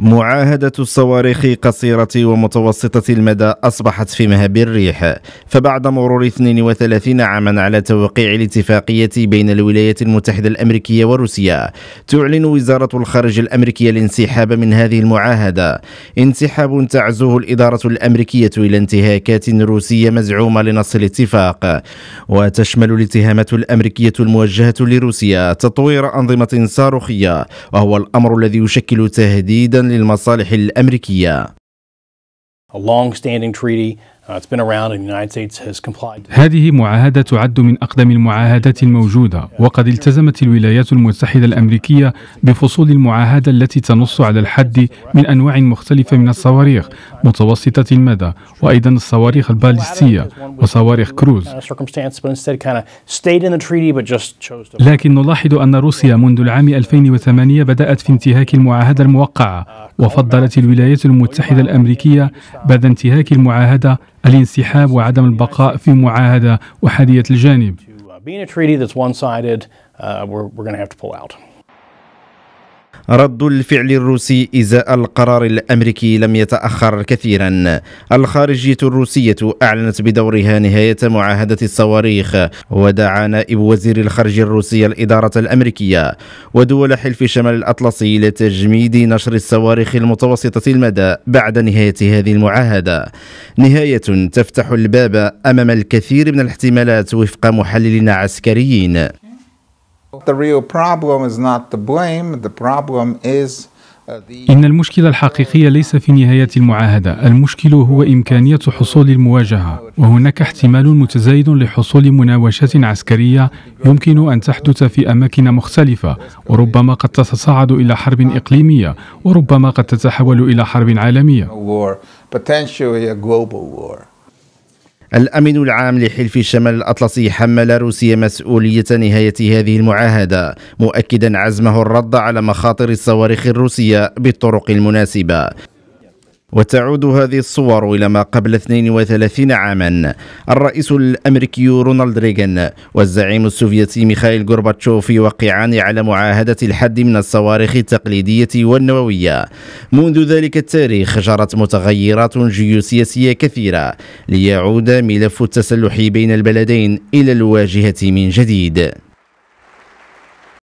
معاهدة الصواريخ قصيرة ومتوسطة المدى أصبحت في مهب الريح فبعد مرور 32 عاما على توقيع الاتفاقية بين الولايات المتحدة الأمريكية وروسيا تعلن وزارة الخارج الأمريكية الانسحاب من هذه المعاهدة انسحاب تعزوه الإدارة الأمريكية إلى انتهاكات روسية مزعومة لنص الاتفاق وتشمل الاتهامات الأمريكية الموجهة لروسيا تطوير أنظمة صاروخية وهو الأمر الذي يشكل تهديدا للمصالح الأمريكية. A long-standing treaty Uh, هذه معاهدة تعد من أقدم المعاهدات الموجودة وقد التزمت الولايات المتحدة الأمريكية بفصول المعاهدة التي تنص على الحد من أنواع مختلفة من الصواريخ متوسطة المدى وأيضا الصواريخ البالستية وصواريخ كروز uh, لكن نلاحظ أن روسيا منذ العام 2008 بدأت في انتهاك المعاهدة الموقعة وفضلت الولايات المتحدة الأمريكية بعد انتهاك المعاهدة الانسحاب وعدم البقاء في معاهدة أحادية الجانب. رد الفعل الروسي إزاء القرار الأمريكي لم يتأخر كثيرا الخارجية الروسية أعلنت بدورها نهاية معاهدة الصواريخ ودعا نائب وزير الخارجية الروسية الإدارة الأمريكية ودول حلف شمال الأطلسي لتجميد نشر الصواريخ المتوسطة المدى بعد نهاية هذه المعاهدة نهاية تفتح الباب أمام الكثير من الاحتمالات وفق محللين عسكريين The real problem is not the blame, the problem is uh, إن المشكلة الحقيقية ليس في نهاية المعاهدة، المشكل هو إمكانية حصول المواجهة، وهناك احتمال متزايد لحصول مناوشات عسكرية يمكن أن تحدث في أماكن مختلفة، وربما قد تتصاعد إلى حرب إقليمية، وربما قد تتحول إلى حرب عالمية. الأمين العام لحلف الشمال الأطلسي حمل روسيا مسؤولية نهاية هذه المعاهدة مؤكدا عزمه الرد على مخاطر الصواريخ الروسية بالطرق المناسبة وتعود هذه الصور إلى ما قبل 32 عاما الرئيس الأمريكي رونالد ريغان والزعيم السوفيتي ميخائيل غورباتشوف يوقعان على معاهدة الحد من الصواريخ التقليدية والنووية منذ ذلك التاريخ جرت متغيرات جيوسياسية كثيرة ليعود ملف التسلح بين البلدين إلى الواجهة من جديد